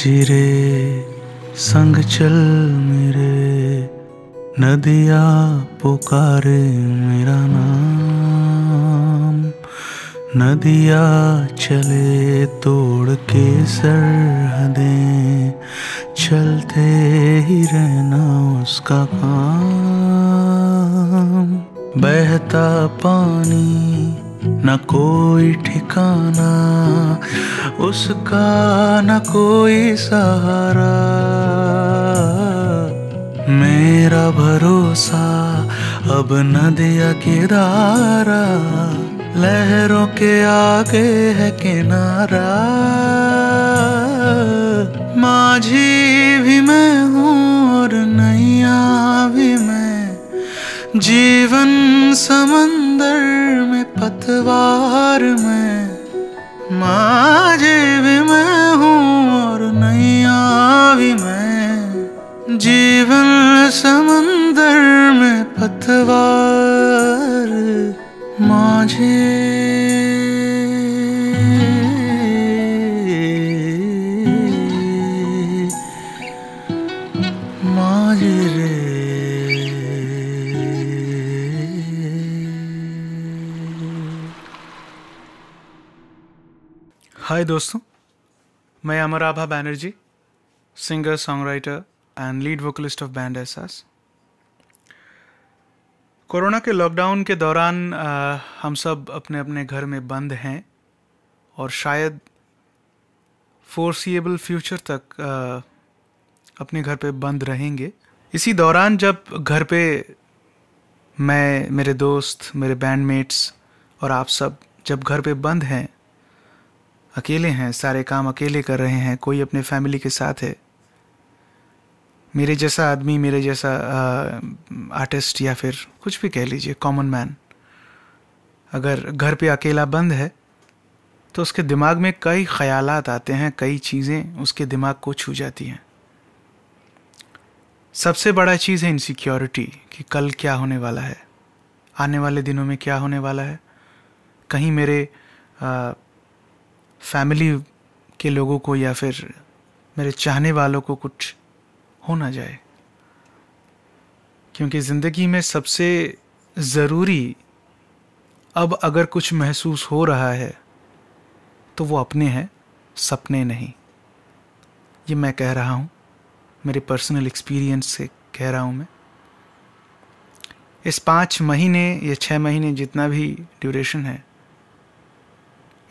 जिरे संग चल मेरे नदिया पुकारे मेरा नाम नदिया चले तोड़ के सरहदे चलते ही रहना उसका काम बहता पानी न कोई ठिकाना उसका न कोई सहारा मेरा भरोसा अब नदिया किनारा लहरों के आगे है किनारा माझी भी मैं हूँ और नैया भी मैं जीवन समंदर में पतवार में माजे भी मैं हूँ और नैया भी मैं जीवन समंदर में पतवार माझे हाय दोस्तों मैं Amar Abha Banerjee singer songwriter and lead vocalist of band Ehsaas corona के लॉकडाउन के दौरान आ, हम सब अपने अपने घर में बंद हैं और शायद फोर्सिएबल फ्यूचर तक आ, अपने घर पे बंद रहेंगे इसी दौरान जब घर पे मैं मेरे दोस्त मेरे बैंडमेट्स और आप सब जब घर पे बंद हैं अकेले हैं सारे काम अकेले कर रहे हैं कोई अपने फैमिली के साथ है मेरे जैसा आदमी मेरे जैसा आर्टिस्ट या फिर कुछ भी कह लीजिए कॉमन मैन अगर घर पे अकेला बंद है तो उसके दिमाग में कई ख्याल आते हैं कई चीज़ें उसके दिमाग को छू जाती हैं सबसे बड़ा चीज़ है इनसिक्योरिटी कि कल क्या होने वाला है आने वाले दिनों में क्या होने वाला है कहीं मेरे आ, फैमिली के लोगों को या फिर मेरे चाहने वालों को कुछ हो ना जाए क्योंकि ज़िंदगी में सबसे ज़रूरी अब अगर कुछ महसूस हो रहा है तो वो अपने हैं सपने नहीं ये मैं कह रहा हूँ मेरे पर्सनल एक्सपीरियंस से कह रहा हूँ मैं इस पाँच महीने या छः महीने जितना भी ड्यूरेशन है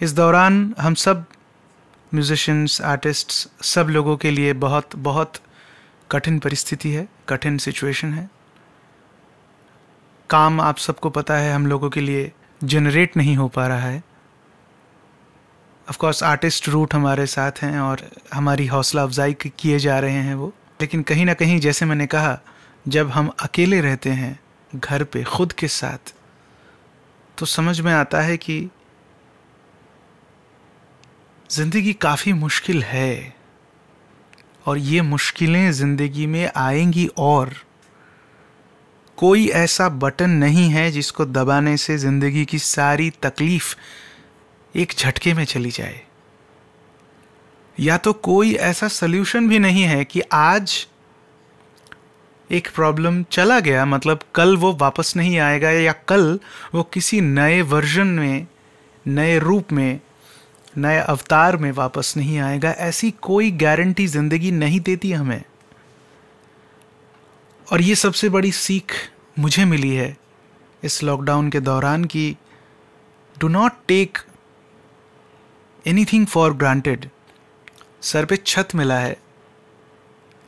इस दौरान हम सब म्यूजिशंस आर्टिस्ट्स सब लोगों के लिए बहुत बहुत कठिन परिस्थिति है कठिन सिचुएशन है काम आप सबको पता है हम लोगों के लिए जनरेट नहीं हो पा रहा है ऑफकोर्स आर्टिस्ट रूट हमारे साथ हैं और हमारी हौसला अफजाई किए जा रहे हैं वो लेकिन कहीं ना कहीं जैसे मैंने कहा जब हम अकेले रहते हैं घर पे खुद के साथ तो समझ में आता है कि ज़िंदगी काफ़ी मुश्किल है और ये मुश्किलें ज़िंदगी में आएंगी और कोई ऐसा बटन नहीं है जिसको दबाने से ज़िंदगी की सारी तकलीफ़ एक झटके में चली जाए या तो कोई ऐसा सल्यूशन भी नहीं है कि आज एक प्रॉब्लम चला गया मतलब कल वो वापस नहीं आएगा या कल वो किसी नए वर्जन में नए रूप में नए अवतार में वापस नहीं आएगा ऐसी कोई गारंटी ज़िंदगी नहीं देती हमें और ये सबसे बड़ी सीख मुझे मिली है इस लॉकडाउन के दौरान कि do not take anything for granted सर पे छत मिला है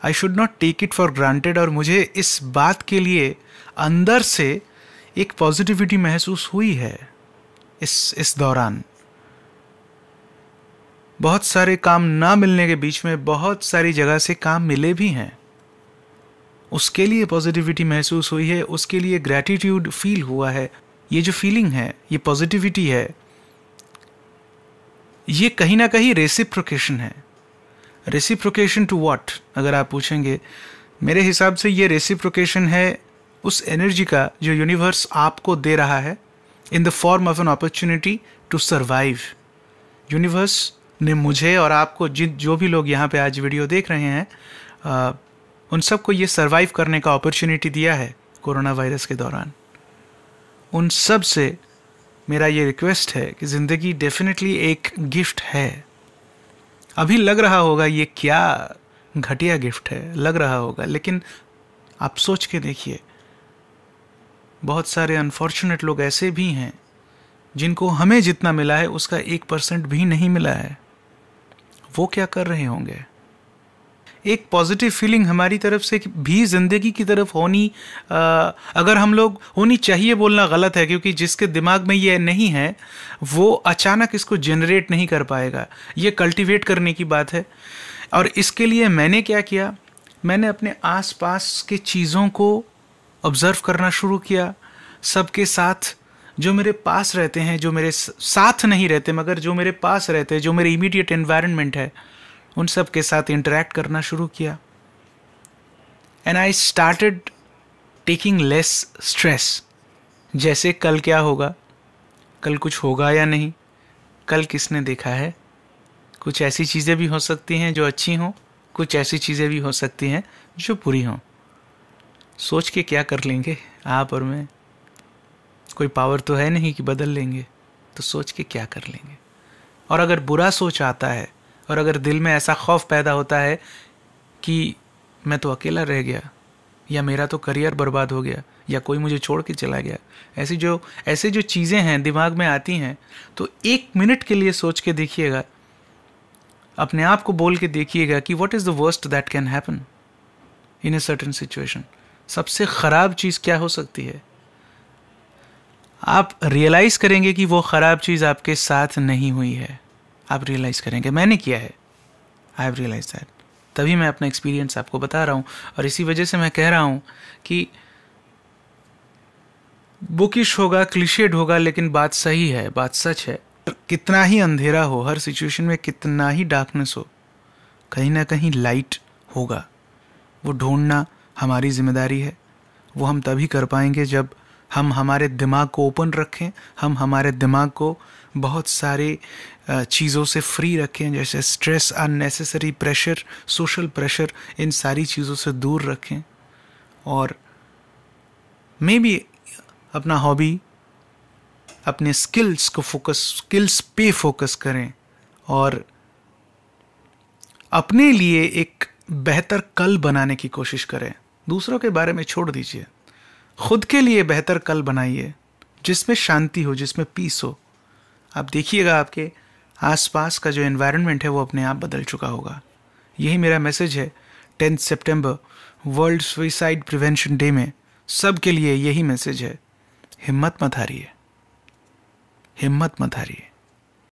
I should not take it for granted और मुझे इस बात के लिए अंदर से एक पॉजिटिविटी महसूस हुई है इस इस दौरान बहुत सारे काम ना मिलने के बीच में बहुत सारी जगह से काम मिले भी हैं उसके लिए पॉजिटिविटी महसूस हुई है उसके लिए ग्रैटिट्यूड फील हुआ है ये जो फीलिंग है ये पॉजिटिविटी है ये कहीं ना कहीं रेसिप्रोकेशन है रेसिप्रोकेशन टू व्हाट अगर आप पूछेंगे मेरे हिसाब से ये रेसिप्रोकेशन है उस एनर्जी का जो यूनिवर्स आपको दे रहा है in the form of an opportunity to survive universe ने मुझे और आपको जिन जो भी लोग यहाँ पे आज वीडियो देख रहे हैं आ, उन सबको ये सरवाइव करने का अपॉर्चुनिटी दिया है कोरोना वायरस के दौरान उन सब से मेरा ये रिक्वेस्ट है कि ज़िंदगी डेफिनेटली एक गिफ्ट है अभी लग रहा होगा ये क्या घटिया गिफ्ट है लग रहा होगा लेकिन आप सोच के देखिए बहुत सारे अनफॉर्चुनेट लोग ऐसे भी हैं जिनको हमें जितना मिला है उसका एक परसेंट भी नहीं मिला है वो क्या कर रहे होंगे एक पॉजिटिव फीलिंग हमारी तरफ से भी ज़िंदगी की तरफ होनी आ, अगर हम लोग होनी चाहिए बोलना गलत है क्योंकि जिसके दिमाग में ये नहीं है वो अचानक इसको जनरेट नहीं कर पाएगा ये कल्टीवेट करने की बात है और इसके लिए मैंने क्या किया मैंने अपने आसपास के चीज़ों को ऑब्ज़र्व करना शुरू किया सबके साथ जो मेरे पास रहते हैं जो मेरे साथ नहीं रहते मगर जो मेरे पास रहते हैं जो मेरे इमीडिएट एनवायरनमेंट है उन सब के साथ इंटरेक्ट करना शुरू किया and I started taking less stress जैसे कल क्या होगा कल कुछ होगा या नहीं कल किसने देखा है कुछ ऐसी चीज़ें भी हो सकती हैं जो अच्छी हों कुछ ऐसी चीज़ें भी हो सकती हैं जो बुरी हों सोच के क्या कर लेंगे आप और मैं कोई पावर तो है नहीं कि बदल लेंगे तो सोच के क्या कर लेंगे और अगर बुरा सोच आता है और अगर दिल में ऐसा खौफ पैदा होता है कि मैं तो अकेला रह गया या मेरा तो करियर बर्बाद हो गया या कोई मुझे छोड़ के चला गया ऐसी जो ऐसे जो चीज़ें हैं दिमाग में आती हैं तो एक मिनट के लिए सोच के देखिएगा अपने आप को बोल के देखिएगा कि what is the worst that can happen in a certain situation सबसे ख़राब चीज़ क्या हो सकती है आप रियलाइज़ करेंगे कि वो ख़राब चीज़ आपके साथ नहीं हुई है आप रियलाइज़ करेंगे मैंने किया है आई हैव रियलाइज दैट तभी मैं अपना एक्सपीरियंस आपको बता रहा हूँ और इसी वजह से मैं कह रहा हूँ कि बुकिश होगा क्लिशेड होगा लेकिन बात सही है बात सच है कितना ही अंधेरा हो हर सिचुएशन में कितना ही डार्कनेस हो कहीं ना कहीं लाइट होगा वो ढूंढना हमारी जिम्मेदारी है वो हम तभी कर पाएंगे जब हम हमारे दिमाग को ओपन रखें हम हमारे दिमाग को बहुत सारे चीज़ों से फ्री रखें जैसे stress unnecessary pressure social pressure इन सारी चीज़ों से दूर रखें और मे बी अपना हॉबी अपने स्किल्स को फोकस स्किल्स पे फोकस करें और अपने लिए एक बेहतर कल बनाने की कोशिश करें दूसरों के बारे में छोड़ दीजिए खुद के लिए बेहतर कल बनाइए जिसमें शांति हो जिसमें पीस हो आप देखिएगा आपके आसपास का जो एनवायरनमेंट है वो अपने आप बदल चुका होगा यही मेरा मैसेज है टेंथ सितंबर वर्ल्ड सुइसाइड प्रिवेंशन डे में सब के लिए यही मैसेज है हिम्मत मत हारिए हिम्मत मत हारिए